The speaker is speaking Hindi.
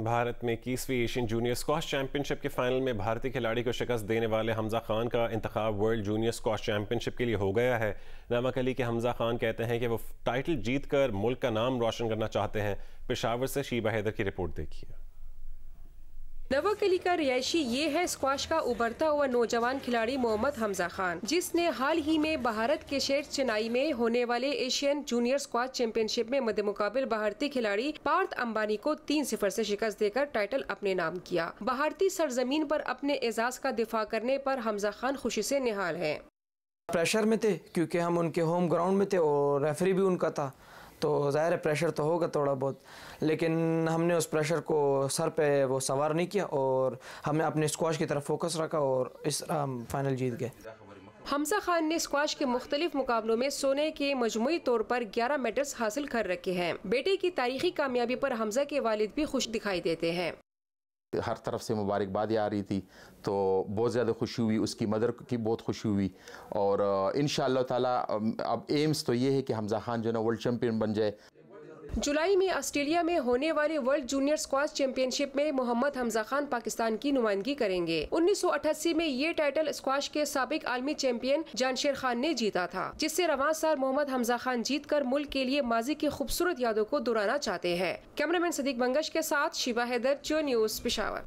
भारत में इक्कीसवीं एशियन जूनियर स्कॉश चैंपियनशिप के फाइनल में भारतीय खिलाड़ी को शिकस्त देने वाले हमजा खान का इंतखब वर्ल्ड जूनियर स्कॉश चैंपियनशिप के लिए हो गया है नमक अली के हमजा खान कहते हैं कि वो टाइटल जीत कर मुल्क का नाम रोशन करना चाहते हैं पेशावर से शीबा हैदर की रिपोर्ट देखिए नवाकली का रिहायशी ये है स्क्वाश का उभरता हुआ नौजवान खिलाड़ी मोहम्मद हमजा खान जिसने हाल ही में भारत के शहर चेन्नई में होने वाले एशियन जूनियर स्क्वाश चैंपियनशिप में मध्य मुकाबल भारतीय खिलाड़ी पार्थ अम्बानी को तीन सिफर ऐसी शिकस्त देकर टाइटल अपने नाम किया भारतीय सरजमीन आरोप अपने एजाज का दिफा करने आरोप हमजा खान खुशी ऐसी निहाल है प्रेशर में थे क्योंकि हम उनके होम ग्राउंड में थे और रेफरी भी उनका था तो ज़ाहिर है प्रेशर तो होगा थोड़ा बहुत लेकिन हमने उस प्रेशर को सर पे वो सवार नहीं किया और हमने अपने स्क्वाश की तरफ फोकस रखा और इस हम फाइनल जीत गए हमजा खान ने स्क्वाश के मुख्तलिफ मुकाबलों में सोने के मजमू तौर पर 11 मेडल्स हासिल कर रखे हैं बेटे की तारीखी कामयाबी पर हमजा के वालिद भी खुश दिखाई देते हैं हर तरफ से मुबारकबाद आ रही थी तो बहुत ज़्यादा खुशी हुई उसकी मदर की बहुत खुशी हुई और इन ताला अब एम्स तो ये है कि हमज़ा ख़ान जो है ना वर्ल्ड चैम्पियन बन जाए जुलाई में ऑस्ट्रेलिया में होने वाले वर्ल्ड जूनियर स्क्वास चैंपियनशिप में मोहम्मद हमजा खान पाकिस्तान की नुमाइंदगी करेंगे 1988 में ये टाइटल स्क्वाश के सबक आलमी चैंपियन जानशेर खान ने जीता था जिससे रवान साल मोहम्मद हमजा खान जीत कर मुल्क के लिए माजी की खूबसूरत यादों को दोहराना चाहते हैं कैमरामैन सदीक बंगश के साथ शिवा हैदर चो न्यूज पिशावर